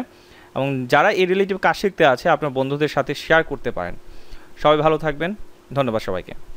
এবং যারা এই রিলেটিভ কাজ শিখতে আছে আপনার বন্ধুদের সাথে শেয়ার করতে পারেন সবাই ভালো থাকবেন ধন্যবাদ সবাইকে